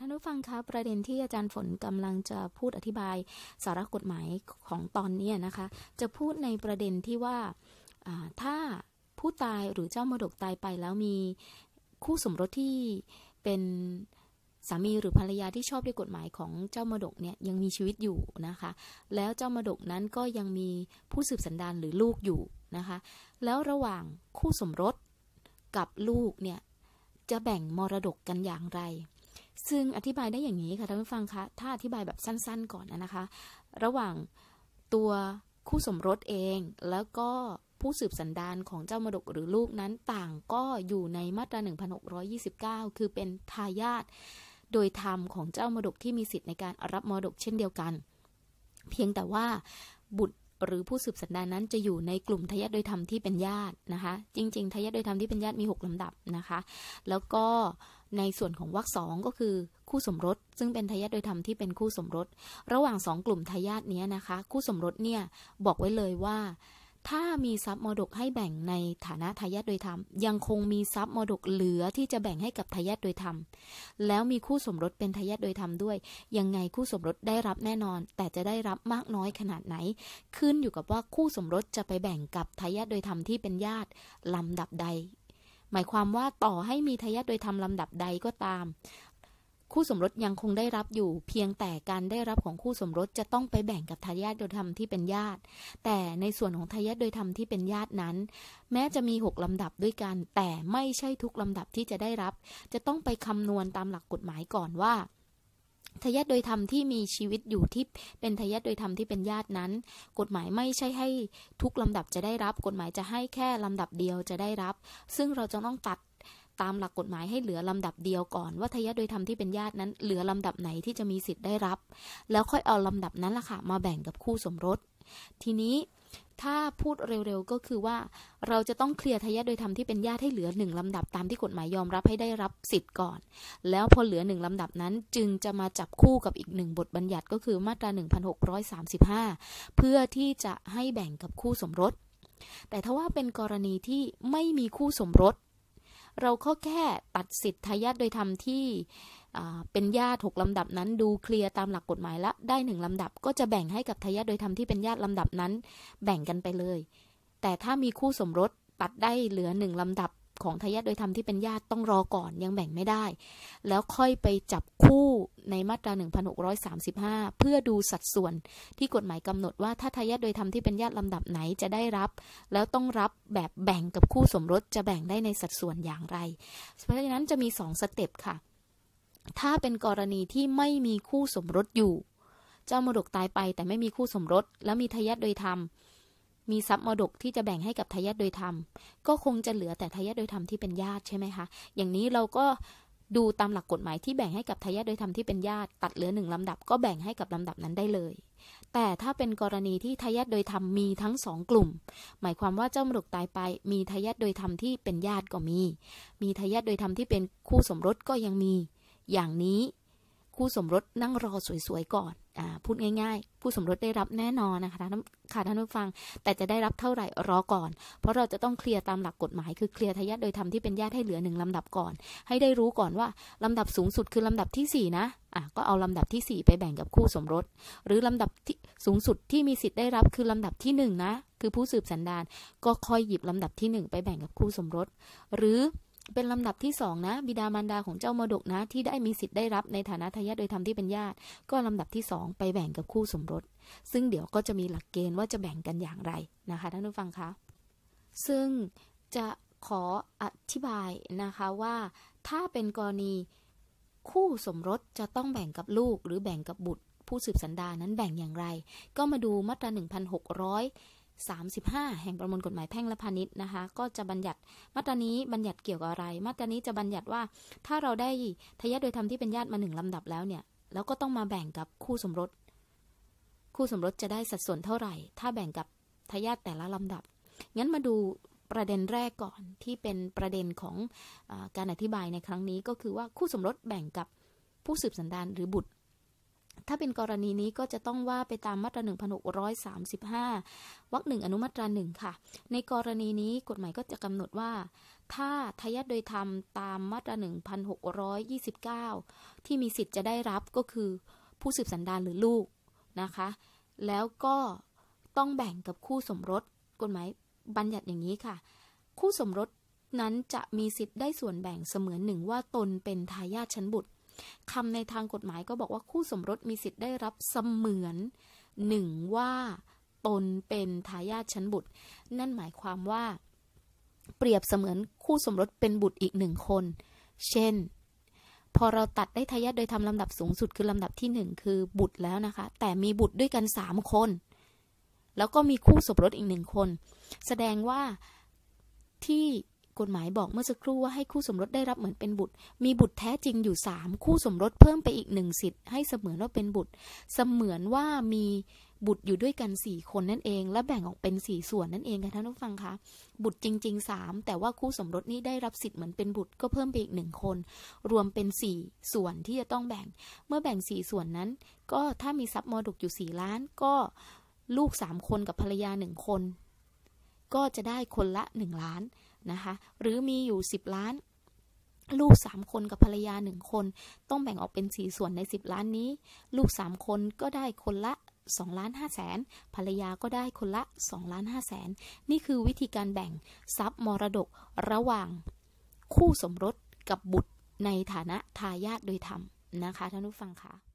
ท่านผู้ฟังคะ ประเด็นที่อาจารย์ฝนกำลังจะพูดอธิบายสาระกฎหมายของตอนนี้นะคะ จะพูดในประเด็นที่ว่า ถ้าผู้ตายหรือเจ้ามรดกตายไปแล้วมีคู่สมรสที่เป็น สามีหรือภรรยาที่ชอบด้วยกฎหมายของเจ้ามรดกเนี่ยยังมีชีวิตอยู่นะคะ แล้วเจ้ามรดกนั้นก็ยังมีผู้สืบสันดานหรือลูกอยู่นะคะ แล้วระหว่างคู่สมรสกับลูกเนี่ยจะแบ่งมรดกกันอย่างไรซึ่งอธิบายได้อย่างนี้ค่ะท่านผู้ฟังคะ ถ้าอธิบายแบบสั้นๆ ก่อนนะคะ ระหว่างตัว คู่สมรสเอง แล้วก็ผู้สืบสันดานของเจ้ามรดกหรือลูกนั้นต่างก็อยู่ในมาตรา 1629 คือเป็น ทายาทโดยธรรมของเจ้ามรดก ที่มีสิทธิ์ในการ รับมรดกเช่นเดียวกัน เพียงแต่ว่าบุตรหรือผู้สืบสันดานนั้นจะอยู่ในกลุ่มทายาทโดยธรรมที่เป็นญาตินะคะ จริง ๆ ทายาทโดยธรรมที่เป็นญาติมี6ลำดับนะคะ แล้วก็ในส่วนของวรรคสองก็คือคู่สมรสซึ่งเป็นทายาทโดยธรรมที่เป็นคู่สมรส ระหว่างสองกลุ่มทายาทนี้นะคะ คู่สมรสเนี่ยบอกไว้เลยว่า ถ้ามีทรัพย์มรดกให้แบ่งในฐานะทายาทโดยธรรมยังคงมีทรัพย์มรดกเหลือที่จะแบ่งให้กับทายาทโดยธรรมแล้วมีคู่สมรสเป็นทายาทโดยธรรมด้วย ยังไงคู่สมรสได้รับแน่นอน แต่จะได้รับมากน้อยขนาดไหน ขึ้นอยู่กับว่าคู่สมรสจะไปแบ่งกับทายาทโดยธรรมที่เป็นญาติลำดับใดหมายความว่าต่อให้มีทายาทโดยธรรมลำดับใดก็ตาม คู่สมรสยังคงได้รับอยู่ เพียงแต่การได้รับของคู่สมรสจะต้องไปแบ่งกับทายาทโดยธรรมที่เป็นญาติ แต่ในส่วนของทายาทโดยธรรมที่เป็นญาตินั้น แม้จะมี6ลำดับด้วยกัน แต่ไม่ใช่ทุกลำดับที่จะได้รับ จะต้องไปคำนวณตามหลักกฎหมายก่อนว่าทายาทโดยธรรมที่มีชีวิตอยู่ที่เป็นทายาทโดยธรรมที่เป็นญาตินั้น กฎหมายไม่ใช่ให้ทุกลำดับจะได้รับ กฎหมายจะให้แค่ลำดับเดียวจะได้รับ ซึ่งเราจะต้องตัดตามหลักกฎหมายให้เหลือลำดับเดียวก่อนว่าทายาทโดยธรรมที่เป็นญาตินั้น เหลือลำดับไหนที่จะมีสิทธิ์ได้รับ แล้วค่อยเอาลำดับนั้นล่ะค่ะมาแบ่งกับคู่สมรส ทีนี้ถ้าพูดเร็วๆ ก็คือว่าเราจะต้องเคลียร์ทายาทโดยธรรมที่เป็นญาติให้เหลือหนึ่งลำดับตามที่กฎหมายยอมรับให้ได้รับสิทธิ์ก่อน แล้วพอเหลือหนึ่งลำดับนั้นจึงจะมาจับคู่กับอีกหนึ่งบทบัญญัติก็คือมาตรา1635 เพื่อที่จะให้แบ่งกับคู่สมรส แต่ถ้าว่าเป็นกรณีที่ไม่มีคู่สมรสเราก็แค่ตัดสิทธิ์ทายาทโดยธรรมที่เป็นญาติูกลำดับนั้นดูเคลียร์ตามหลักกฎหมายแล้วได้หนึ่งลำดับ ก็จะแบ่งให้กับทายาทโดยธรรมที่เป็นญาติลำดับนั้น แบ่งกันไปเลย แต่ถ้ามีคู่สมรสตัดได้เหลือหนึ่งลำดับของทายาทโดยธรรมที่เป็นญาติต้องรอก่อนยังแบ่งไม่ได้ แล้วค่อยไปจับคู่ในมาตรา1635 เพื่อดูสัดส่วน ที่กฎหมายกำหนดว่าถ้าทายาทโดยธรรมที่เป็นญาติลำดับไหนจะได้รับ แล้วต้องรับแบบแบ่งกับคู่สมรสจะแบ่งได้ในสัดส่วนอย่างไรเพราะฉะนั้นจะมี2สเต็ปค่ะ ถ้าเป็นกรณีที่ไม่มีคู่สมรสอยู่ เจ้ามรดกตายไปแต่ไม่มีคู่สมรสแล้วมีทายาทโดยธรรมมีทรัพย์มรดกที่จะแบ่งให้กับทายาทโดยธรรม ก็คงจะเหลือแต่ทายาทโดยธรรมที่เป็นญาติใช่ไหมคะ อย่างนี้เราก็ดูตามหลักกฎหมายที่แบ่งให้กับทายาทโดยธรรมที่เป็นญาติ ตัดเหลือหนึ่งลำดับ ก็แบ่งให้กับลำดับนั้นได้เลย แต่ถ้าเป็นกรณีที่ทายาทโดยธรรมมีทั้งสองกลุ่ม หมายความว่าเจ้ามรดกตายไป มีทายาทโดยธรรมที่เป็นญาติก็มี มีทายาทโดยธรรมที่เป็นคู่สมรสก็ยังมี อย่างนี้คู่สมรสนั่งรอสวยๆก่อน อ่า พูดง่ายๆ คู่สมรสได้รับแน่นอนนะคะท่านค่ะท่านผู้ฟัง แต่จะได้รับเท่าไหร่รอก่อน เพราะเราจะต้องเคลียร์ตามหลักกฎหมายคือเคลียร์ทายาทโดยธรรมที่เป็นญาติให้เหลือหนึ่งลำดับก่อน ให้ได้รู้ก่อนว่าลำดับสูงสุดคือลำดับที่ 4 นะ อ่ะก็เอาลำดับที่ 4 ไปแบ่งกับคู่สมรส หรือลำดับที่สูงสุดที่มีสิทธิ์ได้รับคือลำดับที่ 1 นะ คือผู้สืบสันดาน ก็ค่อยหยิบลำดับที่ 1 ไปแบ่งกับคู่สมรส หรือเป็นลำดับที่สองนะบิดามารดาของเจ้ามดกนะ ที่ได้มีสิทธิ์ได้รับในฐานะทายาทโดยธรรมที่เป็นญาติ ก็ลำดับที่สองไปแบ่งกับคู่สมรส ซึ่งเดี๋ยวก็จะมีหลักเกณฑ์ว่าจะแบ่งกันอย่างไรนะคะท่านผู้ฟังคะซึ่งจะขออธิบายนะคะว่าถ้าเป็นกรณีคู่สมรสจะต้องแบ่งกับลูก หรือแบ่งกับบุตรผู้สืบสันดานั้นแบ่งอย่างไร ก็มาดูมาตรา1600 35 แห่งประมวลกฎหมายแพ่งและพาณิชย์นะคะก็จะบัญญัติ มาตรานี้บัญญัติเกี่ยวกับอะไร มาตรานี้จะบัญญัติว่าถ้าเราได้ทายาทโดยธรรมที่เป็นญาติมาหนึ่งลำดับแล้วเนี่ยแล้วก็ต้องมาแบ่งกับคู่สมรส คู่สมรสจะได้สัดส่วนเท่าไหร่ ถ้าแบ่งกับทายาทแต่ละลำดับ งั้นมาดูประเด็นแรกก่อนที่เป็นประเด็นของอการอธิบายในครั้งนี้ก็คือว่าคู่สมรสแบ่งกับผู้สืบสันดานหรือบุตรถ้าเป็นกรณีนี้ก็จะต้องว่าไปตามมาตรา1635วรรคหนึ่งอนุมาตราหนึ่งค่ะ ในกรณีนี้กฎหมายก็จะกำหนดว่าถ้าทายาทโดยธรรมตามมาตรา1629ที่มีสิทธิ์จะได้รับก็คือผู้สืบสันดานหรือลูกนะคะ แล้วก็ต้องแบ่งกับคู่สมรสกฎหมายบัญญัติอย่างนี้ค่ะ คู่สมรสนั้นจะมีสิทธิ์ได้ส่วนแบ่งเสมือนหนึ่งว่าตนเป็นทายาทชั้นบุตรคำในทางกฎหมายก็บอกว่าคู่สมรสมีสิทธิ์ได้รับเสมือนหนึ่งว่า ตนเป็นทายาทชั้นบุตร นั่นหมายความว่า เปรียบเสมือนคู่สมรสเป็นบุตรอีกหนึ่งคน เช่น พอเราตัดได้ทายาทโดยทำลำดับสูงสุดคือลำดับที่หนึ่งคือบุตรแล้วนะคะแต่มีบุตรด้วยกันสามคน แล้วก็มีคู่สมรสอีกหนึ่งคน แสดงว่าที่กฎหมายบอกเมื่อสักครู่ว่าให้คู่สมรสได้รับเหมือนเป็นบุตร มีบุตรแท้จริงอยู่ 3 คู่สมรส เพิ่มไปอีกหนึ่งสิทธิ์ให้เสมือนว่าเป็นบุตร เสมือนว่ามีบุตรอยู่ด้วยกัน 4 คนนั่นเอง และแบ่งออกเป็น 4 ส่วนนั่นเองค่ะท่านผู้ฟังคะ บุตรจริง ๆ 3 แต่ว่าคู่สมรสนี้ได้รับสิทธิ์เหมือนเป็นบุตรก็เพิ่มไปอีกหนึ่งคน รวมเป็น 4 ส่วนที่จะต้องแบ่ง เมื่อแบ่ง 4 ส่วนนั้น ก็ถ้ามีทรัพย์มรดกอยู่ 4 ล้านก็ลูก 3 คนกับภรรยา1คน ก็จะได้คนละ1ล้านนะคะหรือมีอยู่ 10 ล้าน ลูก 3 คนกับภรรยา 1 คน ต้องแบ่งออกเป็น 4 ส่วนใน 10 ล้านนี้ ลูก 3 คนก็ได้คนละ 2 ล้าน 5 แสน ภรรยาก็ได้คนละ 2 ล้าน 5 แสน นี่คือวิธีการแบ่งทรัพย์มรดกระหว่างคู่สมรสกับบุตรในฐานะทายาทโดยธรรม นะคะ ท่านผู้ฟังคะ